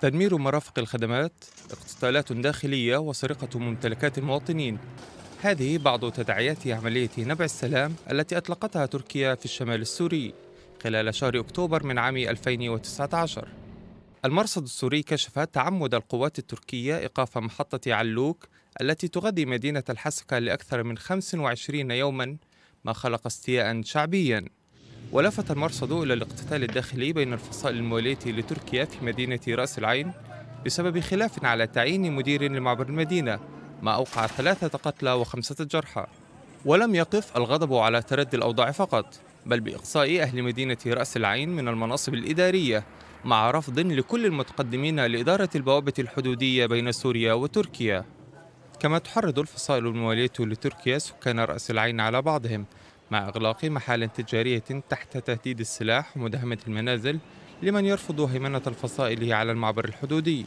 تدمير مرافق الخدمات اقتتالات داخلية وسرقة ممتلكات المواطنين هذه بعض تداعيات عملية نبع السلام التي أطلقتها تركيا في الشمال السوري خلال شهر أكتوبر من عام 2019 المرصد السوري كشف تعمد القوات التركية إيقاف محطة علوك التي تغذي مدينة الحسكة لأكثر من 25 يوما ما خلق استياء شعبيا ولفت المرصد إلى الاقتتال الداخلي بين الفصائل الموالية لتركيا في مدينة رأس العين بسبب خلاف على تعيين مدير لمعبر المدينة ما أوقع ثلاثة قتلى وخمسة جرحى ولم يقف الغضب على تردي الأوضاع فقط بل بإقصاء أهل مدينة رأس العين من المناصب الإدارية مع رفض لكل المتقدمين لإدارة البوابة الحدودية بين سوريا وتركيا كما تحرض الفصائل الموالية لتركيا سكان رأس العين على بعضهم مع إغلاق محال تجارية تحت تهديد السلاح ومداهمة المنازل لمن يرفض هيمنة الفصائل على المعبر الحدودي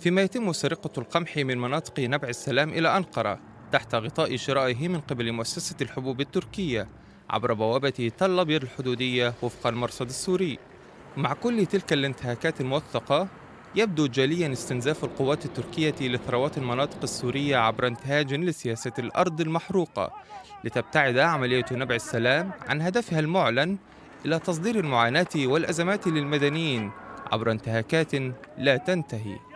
فيما يتم سرقة القمح من مناطق نبع السلام إلى أنقرة تحت غطاء شرائه من قبل مؤسسة الحبوب التركية عبر بوابة تل أبيض الحدودية وفق المرصد السوري مع كل تلك الانتهاكات الموثقة يبدو جليا استنزاف القوات التركية لثروات المناطق السورية عبر انتهاج لسياسة الأرض المحروقة لتبتعد عملية نبع السلام عن هدفها المعلن إلى تصدير المعاناة والأزمات للمدنيين عبر انتهاكات لا تنتهي